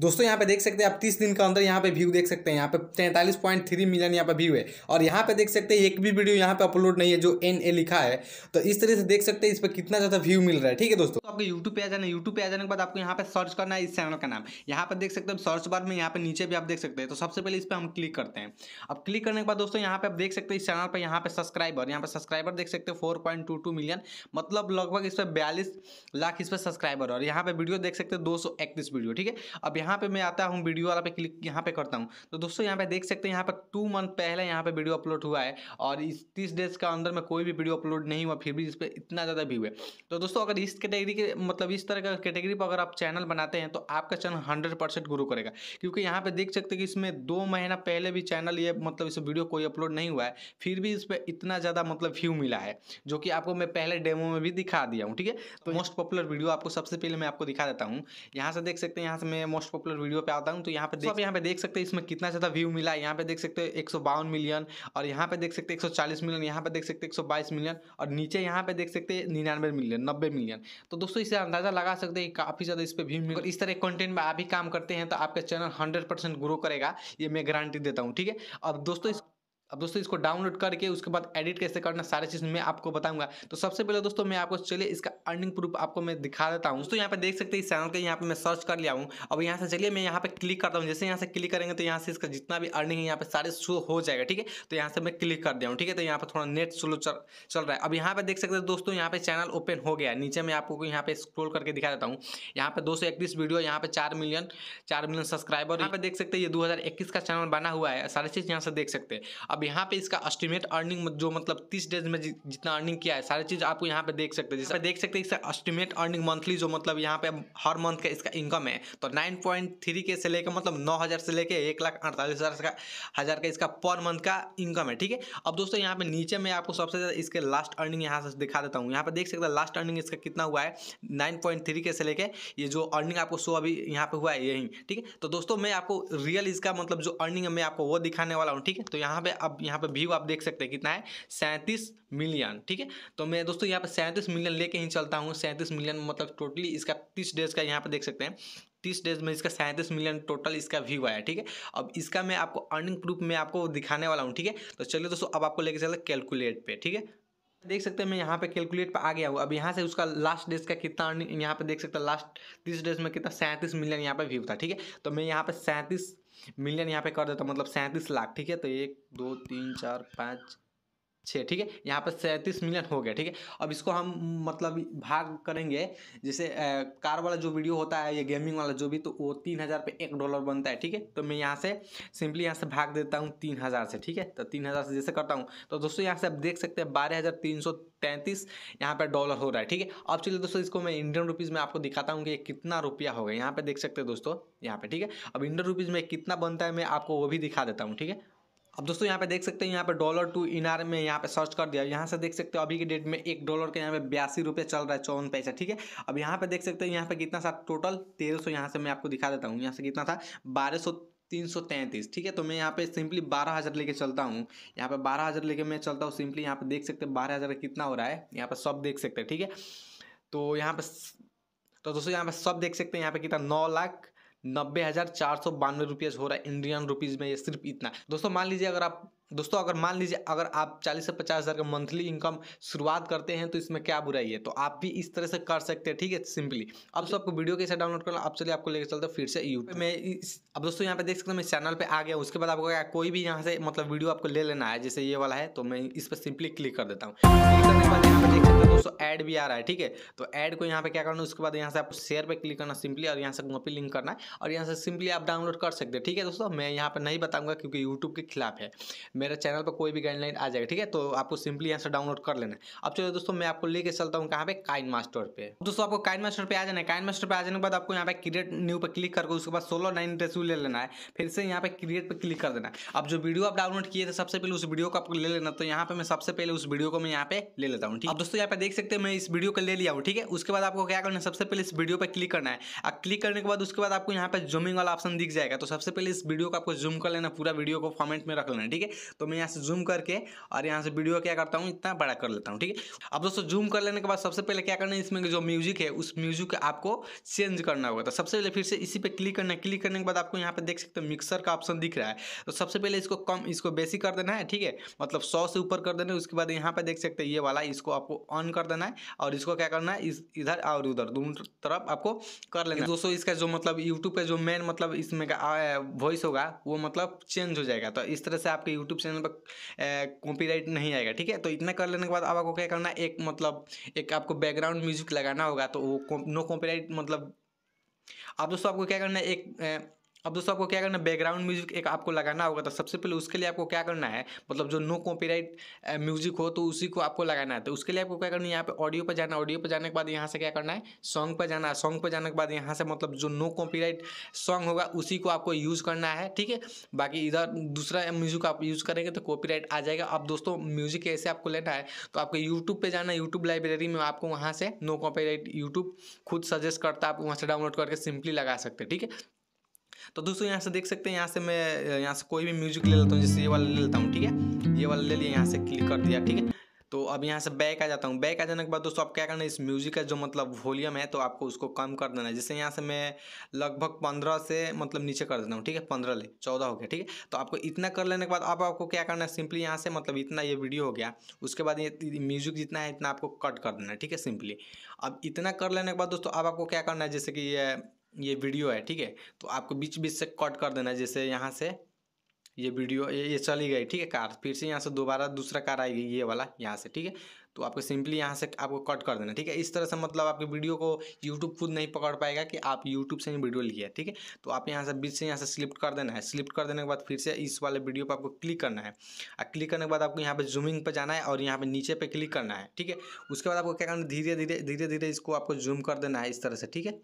दोस्तों यहाँ पे देख सकते हैं आप तीस दिन के अंदर यहाँ पे व्यू देख सकते हैं यहाँ पे तैंतालीस पॉइंट थ्री मिलियन यहाँ पे व्यू है और यहाँ पे देख सकते हैं एक भी वीडियो यहाँ पे अपलोड नहीं है जो एन ए लिखा है तो इस तरह से देख सकते हैं इस पर कितना ज़्यादा व्यू मिल रहा है ठीक है दोस्तों आपको यूट्यूब पे आ जाना यूट्यूब पे आ जाने के बाद आपको यहाँ पे सर्च करना है इस चैनल का नाम यहाँ पर देख सकते हैं सर्च बार में यहाँ पे नीचे भी आप देख सकते हैं तो सबसे पहले इस पर हम क्लिक करते हैं अब क्लिक करने के बाद दोस्तों यहाँ पे आप देख सकते हैं इस चैनल पर यहाँ पे सब्सक्राइबर यहाँ पे सब्सक्राइबर देख सकते हैं four point two two million मतलब लगभग इस पर बयालीस लाख इस पर सब्सक्राइबर और यहाँ पे वीडियो देख सकते हैं दो सौ इकतीस वीडियो ठीक है अब यहाँ यहाँ पे मैं आता हूँ वीडियो वाला पे क्लिक यहाँ पे करता हूँ तो दोस्तों यहाँ पे देख सकते हैं यहाँ पर टू मंथ पहले यहाँ पे वीडियो अपलोड हुआ है और इस तीस डेज का अंदर में कोई भी वीडियो अपलोड नहीं हुआ फिर भी इस पर इतना ज़्यादा व्यू है तो दोस्तों अगर इस कैटेगरी के मतलब इस तरह का कैटेगरी पर अगर आप चैनल बनाते हैं तो आपका चैनल हंड्रेड ग्रो करेगा क्योंकि यहाँ पर देख सकते हैं कि इसमें दो महीना पहले भी चैनल ये मतलब इस वीडियो कोई अपलोड नहीं हुआ है फिर भी इस पर इतना ज़्यादा मतलब व्यू मिला है जो कि आपको मैं पहले डेमो में भी दिखा दिया हूँ ठीक है तो मोस्ट पॉपुलर वीडियो आपको सबसे पहले मैं आपको दिखा देता हूँ यहाँ से देख सकते हैं यहाँ से मैं मोस्ट पॉपुलर वीडियो पे आता हूँ तो यहाँ पे देख यहाँ पे देख सकते हैं इसमें कितना ज़्यादा व्यू मिला है यहाँ पे देख सकते हो एक मिलियन और यहाँ पे देख सकते हैं एक मिलियन यहाँ पे देख सकते हैं एक मिलियन और नीचे यहाँ पे देख सकते हैं निन्यानवे मिलियन नब्बे मिलियन तो दोस्तों इसे अंदाज़ा लगा सकते हैं काफ़ी ज़्यादा इस पर व्यू मिले इस तरह कंटेंट में आप ही काम करते हैं तो आपका चैनल हंड्रेड ग्रो करेगा ये मैं गारंटी देता हूँ ठीक है अब दोस्तों अब दोस्तों इसको डाउनलोड करके उसके बाद एडिट कैसे करना सारे चीज़ मैं आपको बताऊंगा तो सबसे पहले दोस्तों मैं आपको चलिए इसका अर्निंग प्रूफ आपको मैं दिखा देता हूँ दोस्तों यहाँ पे देख सकते हैं इस चैनल के यहाँ पे मैं सर्च कर लिया हूँ अब यहाँ से चलिए मैं यहाँ पे क्लिक करता हूँ जैसे यहाँ से क्लिक करेंगे तो यहाँ से इसका जितना भी अर्निंग है यहाँ पे सारे शो हो जाएगा ठीक है तो यहाँ से मैं क्लिक कर दिया हूँ ठीक है तो यहाँ पर थोड़ा नेट स्लो चल रहा है अब यहाँ पर देख सकते हैं दोस्तों यहाँ पे चैनल ओपन हो गया नीचे मैं आपको यहाँ पे स्क्रोल करके दिखा देता हूँ यहाँ पे दो वीडियो यहाँ पे चार मिलियन चार मिलियन सब्सक्राइबर यहाँ पे देख सकते हैं ये दो का चैनल बना हुआ है सारी चीज़ यहाँ से देख सकते हैं अब यहाँ पे इसका एस्टिमेट अर्निंग जो मतलब तीस डेज में जितना अर्निंग किया है सारी चीज़ आपको यहाँ पे देख सकते हैं जैसे देख सकते हैं इसका एस्टिमेट अर्निंग मंथली जो मतलब यहाँ पे हर मंथ का इसका इनकम है तो नाइन पॉइंट थ्री के से लेकर मतलब नौ हज़ार से लेकर एक लाख अड़तालीस हज़ार का हज़ार का इसका पर मंथ का इनकम है ठीक है अब दोस्तों यहाँ पे नीचे में आपको सबसे ज़्यादा इसके लास्ट अर्निंग यहाँ से दिखा देता हूँ यहाँ पे देख सकते हैं लास्ट अर्निंग इसका कितना हुआ है नाइन पॉइंट थ्री के से लेकर ये जो अर्निंग आपको शो अभी यहाँ पे हुआ है यही ठीक है तो दोस्तों मैं आपको रियल इसका मतलब जो अर्निंग है मैं आपको वो दिखाने वाला हूँ ठीक है तो यहाँ पे अब यहाँ पर व्यू आप देख सकते हैं कितना है सैंतीस मिलियन ठीक है तो मैं दोस्तों यहाँ पर सैंतीस मिलियन लेके ही चलता हूँ सैंतीस मिलियन मतलब टोटली इसका तीस डेज का यहाँ पर देख सकते हैं तीस डेज में इसका सैंतीस मिलियन टोटल इसका व्यू आया ठीक है अब इसका मैं आपको अर्निंग प्रूफ में आपको दिखाने वाला हूँ ठीक है तो चलिए दोस्तों अब आपको लेके चलते कैलकुलेट पर ठीक है देख सकते हैं मैं यहाँ पे कैलकुलेट पे आ गया हूँ अब यहाँ से उसका लास्ट डेज का कितना अर्निंग यहाँ पे देख सकते हैं लास्ट तीस डेज में कितना सैंतीस मिलियन यहाँ पे व्यू था ठीक है तो मैं यहाँ पे सैंतीस मिलियन यहाँ पे कर देता मतलब सैंतीस लाख ठीक है तो एक दो तीन चार पाँच छः ठीक है यहाँ पर सैंतीस मिलियन हो गया ठीक है अब इसको हम मतलब भाग करेंगे जैसे कार वाला जो वीडियो होता है या गेमिंग वाला जो भी तो वो तीन हज़ार पे एक डॉलर बनता है ठीक है तो मैं यहाँ से सिंपली यहाँ से भाग देता हूँ तीन हज़ार से ठीक है तो तीन हज़ार से जैसे करता हूँ तो दोस्तों यहाँ से आप देख सकते हैं बारह हज़ार तीन सौ तैंतीस यहाँ पर डॉलर हो रहा है ठीक है अब चलिए दोस्तों इसको मैं इंडियन रुपीज़ में आपको दिखाता हूँ कि कितना रुपया होगा यहाँ पर देख सकते हैं दोस्तों यहाँ पर ठीक है अब इंडियन रुपीज़ में कितना बनता है मैं आपको वो भी दिखा देता हूँ ठीक है अब दोस्तों यहाँ पे देख सकते हैं यहाँ पे डॉलर टू इनार में यहाँ पे सर्च कर दिया यहाँ से देख सकते हो अभी के डेट में एक डॉलर के यहाँ पे बयासी रुपये चल रहा है चौवन पैसा ठीक है अब यहाँ पे देख सकते हैं यहाँ पे कितना था टोटल तेरह सौ यहाँ से मैं आपको दिखा देता हूँ यहाँ से कितना था बारह सौ तीन सौ तैंतीस ठीक है तो मैं यहाँ पे सिंपली बारह हज़ार लेके चलता हूँ यहाँ पे बारह हज़ार लेके मैं चलता हूँ सिंपली यहाँ पे देख सकते बारह हज़ार कितना हो रहा है यहाँ पे सब देख सकते हैं ठीक है तो यहाँ पे तो दोस्तों यहाँ पे सब देख सकते हैं यहाँ पे कितना नौ लाख नब्बे हज़ार चार सौ बानवे रुपीज़ हो रहा है इंडियन रुपीज़ में ये सिर्फ इतना दोस्तों मान लीजिए अगर आप दोस्तों अगर मान लीजिए अगर आप चालीस से पचास हज़ार का मंथली इनकम शुरुआत करते हैं तो इसमें क्या बुराई है तो आप भी इस तरह से कर सकते हैं ठीक है सिंपली अब दोस्तों आपको वीडियो कैसे डाउनलोड करना अब चलिए आपको लेकर चलते फिर से यूट्यूब में इस, अब दोस्तों यहाँ पे देख सकते हैं मैं चैनल पर आ गया उसके बाद आपको क्या कोई भी यहाँ से मतलब वीडियो आपको ले लेना है जैसे ये वाला है तो मैं इस पर सिंपली क्लिक कर देता हूँ तो देख सकते हैं दोस्तों ऐड भी आ रहा है ठीक है तो ऐड को यहाँ पे क्या करना है उसके बाद यहाँ से आपको शेयर पर क्लिक करना सिंपली और यहाँ से कॉपी लिंक करना है और यहाँ से सिंपली आप डाउनलोड कर सकते हैं ठीक है दोस्तों मैं यहाँ पर नहीं बताऊँगा क्योंकि यूट्यूब के खिलाफ है मेरा चैनल पर कोई भी गाइडलाइन आ जाएगा ठीक है तो आपको सिंपली यहाँ से डाउनलोड कर लेना अब चलो दोस्तों मैं आपको लेके चलता हूँ कहाँ पे काइन मास्टर पे दोस्तों आपको काइन मास्टर पे आ जाना है काइन मास्टर पे आ जाने के बाद आपको यहाँ पे क्रिएट न्यू पर क्लिक करके उसके बाद सोलो नाइन रेस्यू ले लेना है फिर से यहाँ पे क्रिएट पर क्लिक कर देना अब जो वीडियो आप डाउनलोड किए थे सबसे पहले उस वीडियो को आपको ले लेना तो यहाँ पे मैं सबसे पहले उस वीडियो को मैं यहाँ पे ले लेता हूँ ठीक अब दोस्तों यहाँ पे देख सकते हैं मैं इस वीडियो को ले लिया हूँ ठीक है उसके बाद आपको क्या करना है सबसे पहले इस वीडियो पर क्लिक करना है अब क्लिक करने के बाद उसके बाद आपको यहाँ पे जूमिंग वाला ऑप्शन दिख जाएगा तो सबसे पहले इस वीडियो को आपको जूम कर लेना पूरा वीडियो को फॉर्मेट में रख लेना ठीक है तो मैं यहाँ से जूम करके और यहाँ से वीडियो क्या करता हूँ इतना बड़ा कर लेता हूँ ठीक है अब दोस्तों जूम कर लेने के बाद सबसे पहले क्या करना है इसमें जो म्यूजिक है उस म्यूजिक आपको चेंज करना होगा तो सबसे पहले फिर से इसी पर क्लिक करना क्लिक करने के बाद आपको यहाँ पर देख सकते हो मिक्सर का ऑप्शन दिख रहा है तो सबसे पहले इसको कम इसको बेसिक कर देना है ठीक है मतलब सौ से ऊपर कर देना है उसके बाद यहाँ पर देख सकते हैं ये वाला इसको आपको ऑन कर देना है और इसको क्या करना है इस इधर और उधर दोनों तरफ आपको कर लेना है तो दोस्तों इसका जो मतलब यूट्यूब पे जो मेन मतलब इसमें का वॉइस होगा वो मतलब चेंज हो जाएगा तो इस तरह से आपके यूट्यूब चैनल पर कॉपीराइट नहीं आएगा ठीक है तो इतना कर लेने के बाद अब आपको क्या करना एक मतलब एक आपको बैकग्राउंड म्यूजिक लगाना होगा तो वो नो कॉपी मतलब अब आप दोस्तों आपको क्या करना है एक अब दोस्तों आपको क्या करना है बैकग्राउंड म्यूजिक एक आपको लगाना होगा तो सबसे पहले उसके लिए आपको क्या करना है मतलब जो नो कॉपीराइट म्यूजिक हो तो उसी को आपको लगाना है तो उसके लिए आपको क्या करना है यहाँ पे ऑडियो पर जाना ऑडियो पर जाने के बाद यहाँ से क्या करना है सॉन्ग पर जाना है सॉन्ग पर जाने के बाद यहाँ से मतलब जो नो कॉपी सॉन्ग होगा उसी को आपको यूज़ करना है ठीक है बाकी इधर दूसरा म्यूजिक आप यूज़ करेंगे तो कॉपी आ जाएगा अब दोस्तों म्यूजिक ऐसे आपको लेना है तो आपको यूट्यूब पर जाना यूट्यूब लाइब्रेरी में आपको वहाँ से नो कॉपी यूट्यूब खुद सजेस्ट करता है आप वहाँ से डाउनलोड करके सिंपली लगा सकते हैं ठीक है तो दोस्तों यहाँ से देख सकते हैं यहाँ से मैं यहाँ से कोई भी म्यूजिक ले लेता हूँ जैसे ये वाला ले लेता हूँ ठीक है ये वाला ले लिया यहाँ से क्लिक कर दिया ठीक है तो अब यहाँ से बैक आ जाता हूँ बैक आ जाने के बाद दोस्तों आप क्या करना है इस म्यूजिक का जो मतलब वॉल्यूम है तो आपको उसको कम कर देना है जैसे यहाँ से मैं लगभग पंद्रह से मतलब नीचे कर देता हूँ ठीक है पंद्रह ले चौदह हो गया ठीक है तो आपको इतना कर लेने के बाद अब आपको क्या करना है सिंपली यहाँ से मतलब इतना ये वीडियो हो गया उसके बाद ये म्यूजिक जितना है इतना आपको कट कर देना है ठीक है सिंपली अब इतना कर लेने के बाद दोस्तों अब आपको क्या करना है जैसे कि ये ये वीडियो है ठीक है तो आपको बीच बीच से कट कर देना है जैसे यहाँ से ये वीडियो ये, ये चली गई ठीक है कार फिर से यहाँ से दोबारा दूसरा कार आएगी ये वाला यहाँ से ठीक है तो आपको सिंपली यहाँ से आपको कट कर देना ठीक है इस तरह से मतलब आपके वीडियो को यूट्यूब खुद नहीं पकड़ पाएगा कि आप यूट्यूब से ही वीडियो लिया ठीक है तो आप यहाँ से बीच से यहाँ से स्लिप्ट कर देना है स्लिप्ट कर देने के बाद फिर से इस वाले वीडियो पर आपको क्लिक करना है और क्लिक करने के बाद आपको यहाँ पर जूमिंग पर जाना है और यहाँ पर नीचे पर क्लिक करना है ठीक है उसके बाद आपको क्या करना धीरे धीरे धीरे धीरे इसको आपको जूम कर देना है इस तरह से ठीक है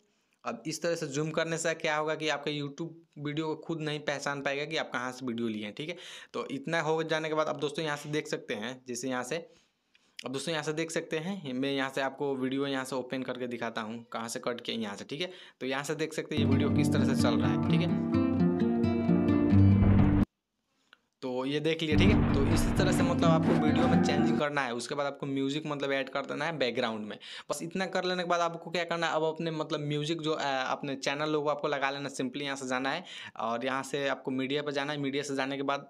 अब इस तरह से जूम करने से क्या होगा कि आपका यूट्यूब वीडियो को खुद नहीं पहचान पाएगा कि आप कहाँ से वीडियो लिए हैं ठीक है तो इतना हो जाने के बाद अब दोस्तों यहाँ से देख सकते हैं जैसे यहाँ से अब दोस्तों यहाँ से देख सकते हैं मैं यहाँ से आपको वीडियो यहाँ से ओपन करके दिखाता हूँ कहाँ से कट के यहाँ से ठीक है तो यहाँ से देख सकते हैं ये वीडियो किस तरह से चल रहा है ठीक है ये देख लिया ठीक है तो इसी तरह से मतलब आपको वीडियो में चेंजिंग करना है उसके बाद आपको म्यूजिक मतलब ऐड कर देना है बैकग्राउंड में बस इतना कर लेने के बाद आपको क्या करना है अब अपने मतलब म्यूजिक जो अपने चैनल लोग आपको लगा लेना सिंपली यहाँ से जाना है और यहाँ से आपको मीडिया पर जाना है मीडिया से जाने के बाद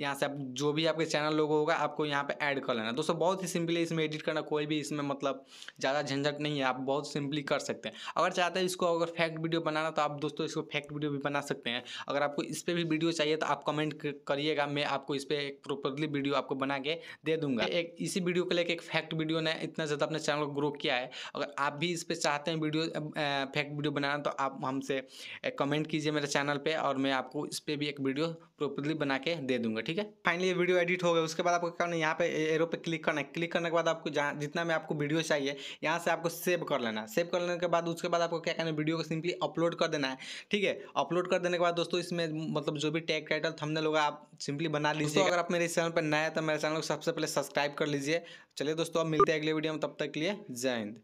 यहाँ से आप जो भी आपके चैनल लोग होगा आपको यहाँ पर ऐड कर लेना दोस्तों बहुत ही सिंपली इसमें एडिट करना कोई भी इसमें मतलब ज़्यादा झंझट नहीं है आप बहुत सिंपली कर सकते हैं अगर चाहते हैं इसको अगर फैक्ट वीडियो बनाना तो आप दोस्तों इसको फैक्ट वीडियो भी बना सकते हैं अगर आपको इस पर भी वीडियो चाहिए तो आप कमेंट करिएगा मैं आपको इस पर एक प्रॉपरली वीडियो आपको बना के दे दूंगा एक इसी वीडियो को लेकर एक फैक्ट वीडियो ने इतना ज़्यादा अपने चैनल को ग्रो किया है अगर आप भी इस पर चाहते हैं वीडियो फैक्ट वीडियो बनाना तो आप हमसे कमेंट कीजिए मेरे चैनल पर और मैं आपको इस पर भी एक वीडियो प्रॉपरली बना के दे दूंगा ठीक है फाइनली वीडियो एडिट हो गया उसके बाद आपको क्या यहाँ पे एरो पे क्लिक करना है क्लिक करने के बाद आपको जहाँ जितना में आपको वीडियो चाहिए यहाँ से आपको सेव कर लेना है सेव लेने के बाद उसके बाद आपको क्या करना है वीडियो को सिंपली अपलोड कर देना है ठीक है अपलोड कर देने के बाद दोस्तों इसमें मतलब जो भी टैग टाइटल थंबनेल होगा आप सिंपली बना बना लीजिए अगर आप मेरे चैनल पर नए तो मेरे चैनल को सबसे पहले सब्सक्राइब कर लीजिए चलिए दोस्तों अब मिलते हैं अगले वीडियो में तब तक के लिए जय हिंद